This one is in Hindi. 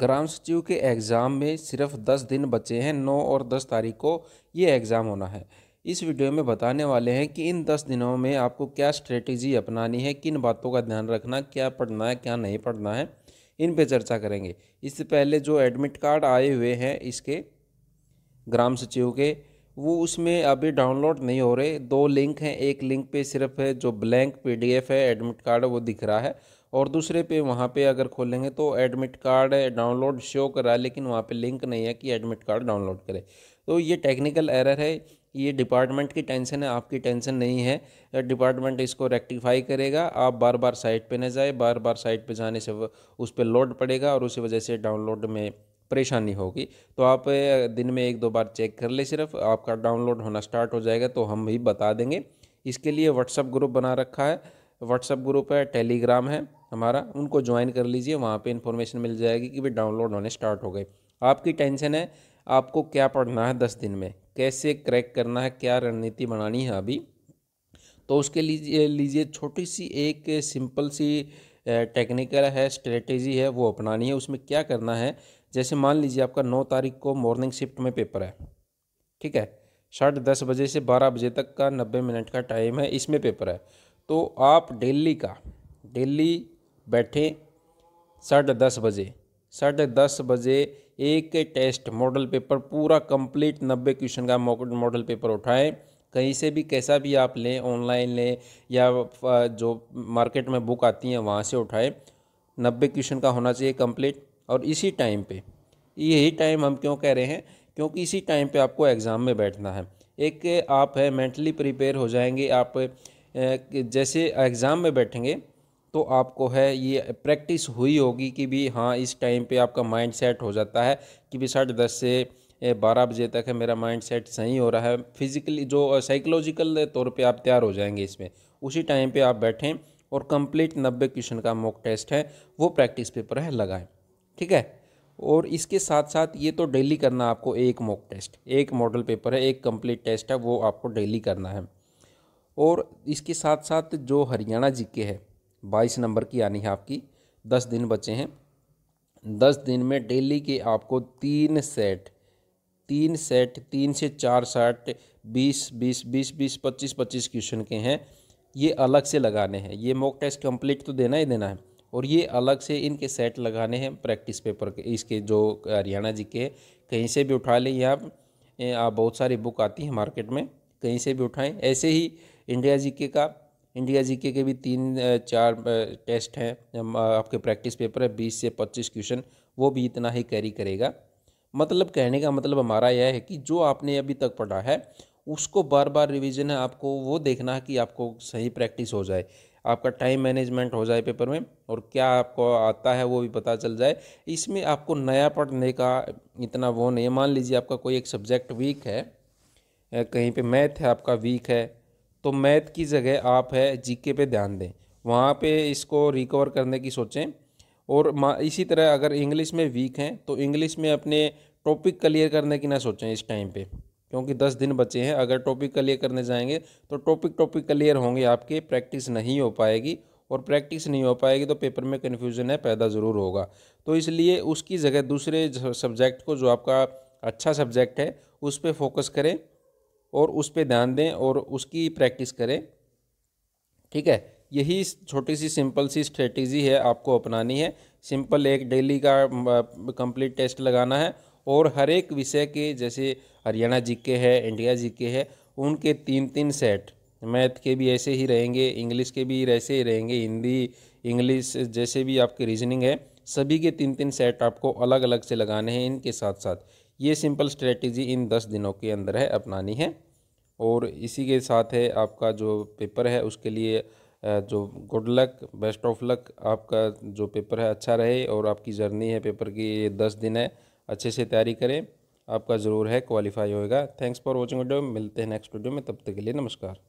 ग्राम सचिव के एग्ज़ाम में सिर्फ दस दिन बचे हैं नौ और दस तारीख को ये एग्ज़ाम होना है इस वीडियो में बताने वाले हैं कि इन दस दिनों में आपको क्या स्ट्रेटजी अपनानी है किन बातों का ध्यान रखना क्या पढ़ना है क्या नहीं पढ़ना है इन पे चर्चा करेंगे इससे पहले जो एडमिट कार्ड आए हुए हैं इसके ग्राम सचिव के वो उसमें अभी डाउनलोड नहीं हो रहे दो लिंक हैं एक लिंक पे सिर्फ है जो ब्लैंक पीडीएफ है एडमिट कार्ड वो दिख रहा है और दूसरे पे वहाँ पे अगर खोलेंगे तो एडमिट कार्ड डाउनलोड शो कर रहा है लेकिन वहाँ पे लिंक नहीं है कि एडमिट कार्ड डाउनलोड करें तो ये टेक्निकल एरर है ये डिपार्टमेंट की टेंशन है आपकी टेंशन नहीं है डिपार्टमेंट इसको रेक्टिफाई करेगा आप बार बार साइट पर न जाए बार बार साइट पर जाने से उस पर लोड पड़ेगा और उसी वजह से डाउनलोड में परेशानी होगी तो आप दिन में एक दो बार चेक कर ले सिर्फ आपका डाउनलोड होना स्टार्ट हो जाएगा तो हम भी बता देंगे इसके लिए व्हाट्सअप ग्रुप बना रखा है व्हाट्सअप ग्रुप है टेलीग्राम है हमारा उनको ज्वाइन कर लीजिए वहाँ पे इन्फॉर्मेशन मिल जाएगी कि भी डाउनलोड होने स्टार्ट हो गए आपकी टेंशन है आपको क्या पढ़ना है दस दिन में कैसे क्रैक करना है क्या रणनीति बनानी है अभी तो उसके लिए लीजिए छोटी सी एक सिंपल सी टेक्निकल है स्ट्रेटेजी है वो अपनानी है उसमें क्या करना है जैसे मान लीजिए आपका नौ तारीख को मॉर्निंग शिफ्ट में पेपर है ठीक है साढ़े दस बजे से बारह बजे तक का नब्बे मिनट का टाइम है इसमें पेपर है तो आप डेली का डेली बैठे साढ़े दस बजे साढ़े दस बजे एक टेस्ट मॉडल पेपर पूरा कंप्लीट नब्बे क्वेश्चन का मॉडल पेपर उठाएं कहीं से भी कैसा भी आप लें ऑनलाइन लें या जो मार्केट में बुक आती हैं वहाँ से उठाएं नब्बे क्वेश्चन का होना चाहिए कंप्लीट और इसी टाइम पे यही टाइम हम क्यों कह रहे हैं क्योंकि इसी टाइम पे आपको एग्ज़ाम में बैठना है एक आप है मेंटली प्रिपेयर हो जाएंगे आप जैसे एग्ज़ाम में बैठेंगे तो आपको है ये प्रैक्टिस हुई होगी कि भी हाँ इस टाइम पे आपका माइंड सेट हो जाता है कि भी साढ़े दस से बारह बजे तक है मेरा माइंड सेट सही हो रहा है फिजिकली जो साइकोलॉजिकल तौर पे आप तैयार हो जाएंगे इसमें उसी टाइम पे आप बैठें और कंप्लीट नब्बे क्वेश्चन का मॉक टेस्ट है वो प्रैक्टिस पेपर है लगाएं ठीक है और इसके साथ साथ ये तो डेली करना आपको एक मॉक टेस्ट एक मॉडल पेपर है एक कंप्लीट टेस्ट है वो आपको डेली करना है और इसके साथ साथ जो हरियाणा जी के है बाईस नंबर की आनी है आपकी दस दिन बचे हैं दस दिन में डेली के आपको तीन सेट तीन सेट तीन से चार सेट बीस बीस बीस बीस पच्चीस पच्चीस क्वेश्चन के हैं ये अलग से लगाने हैं ये मॉक टेस्ट कंप्लीट तो देना ही देना है और ये अलग से इनके सेट लगाने हैं प्रैक्टिस पेपर के इसके जो हरियाणा जी के कहीं से भी उठा लें या आप बहुत सारी बुक आती हैं मार्केट में कहीं से भी उठाएं ऐसे ही इंडिया जी के का इंडिया जी के भी तीन चार टेस्ट हैं आपके प्रैक्टिस पेपर है बीस से पच्चीस क्वेश्चन वो भी इतना ही कैरी करेगा मतलब कहने का मतलब हमारा यह है कि जो आपने अभी तक पढ़ा है उसको बार बार रिवीजन है आपको वो देखना है कि आपको सही प्रैक्टिस हो जाए आपका टाइम मैनेजमेंट हो जाए पेपर में और क्या आपको आता है वो भी पता चल जाए इसमें आपको नया पढ़ने का इतना वो नहीं है मान लीजिए आपका कोई एक सब्जेक्ट वीक है कहीं पे मैथ है आपका वीक है तो मैथ की जगह आप है जीके पे ध्यान दें वहाँ पे इसको रिकवर करने की सोचें और इसी तरह अगर इंग्लिश में वीक हैं तो इंग्लिश में अपने टॉपिक क्लियर करने की ना सोचें इस टाइम पे क्योंकि दस दिन बचे हैं अगर टॉपिक क्लियर करने जाएंगे तो टॉपिक टॉपिक क्लियर होंगे आपके प्रैक्टिस नहीं हो पाएगी और प्रैक्टिस नहीं हो पाएगी तो पेपर में कन्फ्यूजन है पैदा ज़रूर होगा तो इसलिए उसकी जगह दूसरे सब्जेक्ट को जो आपका अच्छा सब्जेक्ट है उस पर फोकस करें और उस पर ध्यान दें और उसकी प्रैक्टिस करें ठीक है यही छोटी सी सिंपल सी स्ट्रेटजी है आपको अपनानी है सिंपल एक डेली का कंप्लीट टेस्ट लगाना है और हर एक विषय के जैसे हरियाणा जी के है इंडिया जी के है उनके तीन तीन सेट मैथ के भी ऐसे ही रहेंगे इंग्लिश के भी ऐसे ही रहेंगे हिंदी इंग्लिश जैसे भी आपके रीजनिंग है सभी के तीन तीन सेट आपको अलग अलग से लगाने हैं इनके साथ साथ ये सिंपल स्ट्रेटजी इन दस दिनों के अंदर है अपनानी है और इसी के साथ है आपका जो पेपर है उसके लिए जो good luck best of luck आपका जो पेपर है अच्छा रहे और आपकी जर्नी है पेपर की ये दस दिन है अच्छे से तैयारी करें आपका ज़रूर है क्वालिफाई होएगा थैंक्स फॉर वॉचिंग वीडियो मिलते हैं नेक्स्ट वीडियो में तब तक के लिए नमस्कार